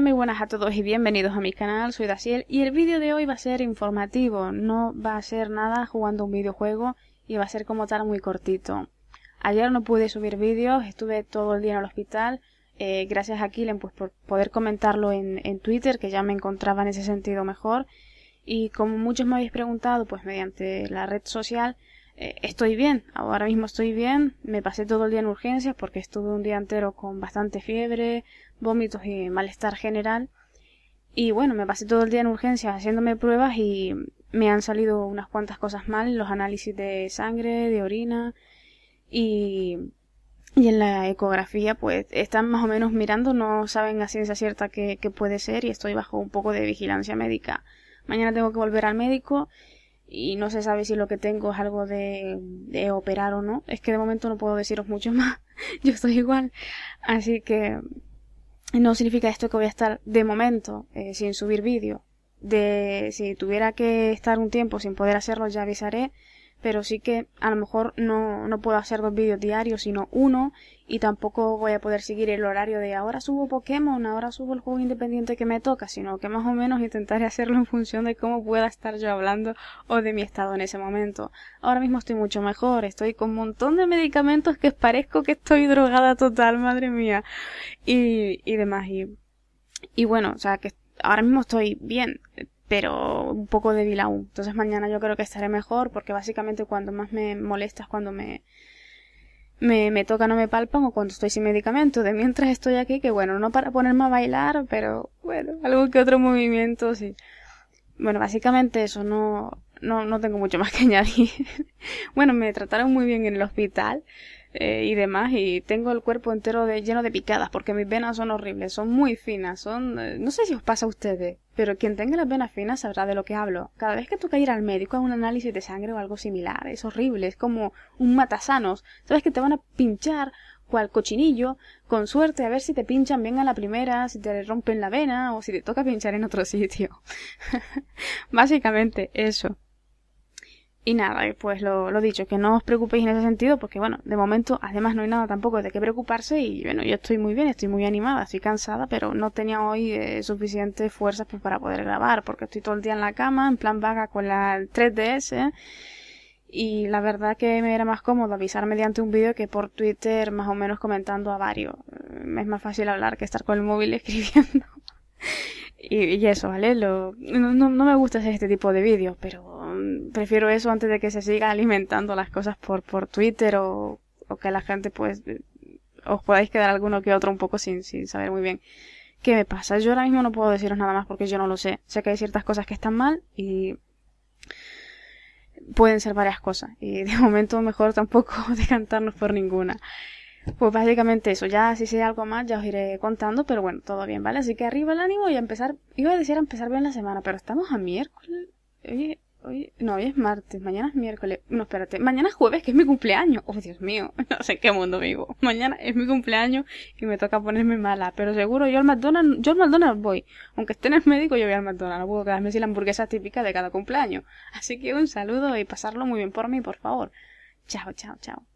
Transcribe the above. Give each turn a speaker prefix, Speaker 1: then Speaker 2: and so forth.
Speaker 1: muy buenas a todos y bienvenidos a mi canal, soy Daciel y el vídeo de hoy va a ser informativo, no va a ser nada jugando un videojuego y va a ser como tal muy cortito. Ayer no pude subir vídeos, estuve todo el día en el hospital, eh, gracias a Kilen pues, por poder comentarlo en, en Twitter, que ya me encontraba en ese sentido mejor, y como muchos me habéis preguntado, pues mediante la red social, eh, estoy bien, ahora mismo estoy bien, me pasé todo el día en urgencias porque estuve un día entero con bastante fiebre, vómitos y malestar general. Y bueno, me pasé todo el día en urgencias haciéndome pruebas y me han salido unas cuantas cosas mal, los análisis de sangre, de orina y, y en la ecografía pues están más o menos mirando, no saben a ciencia cierta qué puede ser y estoy bajo un poco de vigilancia médica. Mañana tengo que volver al médico y no se sabe si lo que tengo es algo de, de operar o no. Es que de momento no puedo deciros mucho más. Yo estoy igual. Así que no significa esto que voy a estar de momento eh, sin subir vídeo. De si tuviera que estar un tiempo sin poder hacerlo ya avisaré pero sí que a lo mejor no, no puedo hacer dos vídeos diarios, sino uno, y tampoco voy a poder seguir el horario de ahora subo Pokémon, ahora subo el juego independiente que me toca, sino que más o menos intentaré hacerlo en función de cómo pueda estar yo hablando o de mi estado en ese momento. Ahora mismo estoy mucho mejor, estoy con un montón de medicamentos que parezco que estoy drogada total, madre mía, y, y demás, y, y bueno, o sea que ahora mismo estoy bien, pero un poco débil aún. Entonces mañana yo creo que estaré mejor porque básicamente cuando más me molesta es cuando me, me, tocan o me palpan o cuando estoy sin medicamento. De mientras estoy aquí, que bueno, no para ponerme a bailar, pero bueno, algo que otro movimiento, sí. Bueno, básicamente eso, no, no, tengo mucho más que añadir. bueno, me trataron muy bien en el hospital eh, y demás y tengo el cuerpo entero de, lleno de picadas porque mis venas son horribles, son muy finas, son... Eh, no sé si os pasa a ustedes pero quien tenga las venas finas sabrá de lo que hablo. Cada vez que toca ir al médico a un análisis de sangre o algo similar, es horrible, es como un matasanos. Sabes que te van a pinchar cual cochinillo, con suerte a ver si te pinchan bien a la primera, si te rompen la vena o si te toca pinchar en otro sitio. Básicamente eso. Y nada, pues lo, lo dicho, que no os preocupéis en ese sentido, porque bueno, de momento, además no hay nada tampoco de qué preocuparse y bueno, yo estoy muy bien, estoy muy animada, estoy cansada, pero no tenía hoy eh, suficiente suficientes fuerzas pues, para poder grabar, porque estoy todo el día en la cama, en plan vaga con la 3DS, y la verdad que me era más cómodo avisar mediante un vídeo que por Twitter más o menos comentando a varios. Eh, es más fácil hablar que estar con el móvil escribiendo. y, eso, ¿vale? Lo, no, no me gusta hacer este tipo de vídeos, pero prefiero eso antes de que se sigan alimentando las cosas por, por Twitter o, que la gente pues eh, os podáis quedar alguno que otro un poco sin, saber muy bien qué me pasa. Yo ahora mismo no puedo deciros nada más porque yo no lo sé. Sé que hay ciertas cosas que están mal y pueden ser varias cosas. Y de momento mejor tampoco decantarnos por ninguna. Pues básicamente eso, ya si sé algo más ya os iré contando, pero bueno, todo bien, ¿vale? Así que arriba el ánimo y a empezar, iba a decir a empezar bien la semana, pero estamos a miércoles. Hoy, no, hoy es martes, mañana es miércoles. No, espérate, mañana es jueves, que es mi cumpleaños. Oh, Dios mío, no sé qué mundo vivo. Mañana es mi cumpleaños y me toca ponerme mala. Pero seguro yo al McDonald's, yo al McDonald's voy. Aunque esté en el médico, yo voy al McDonald's. No puedo quedarme sin la hamburguesa típica de cada cumpleaños. Así que un saludo y pasarlo muy bien por mí, por favor. Chao, chao, chao.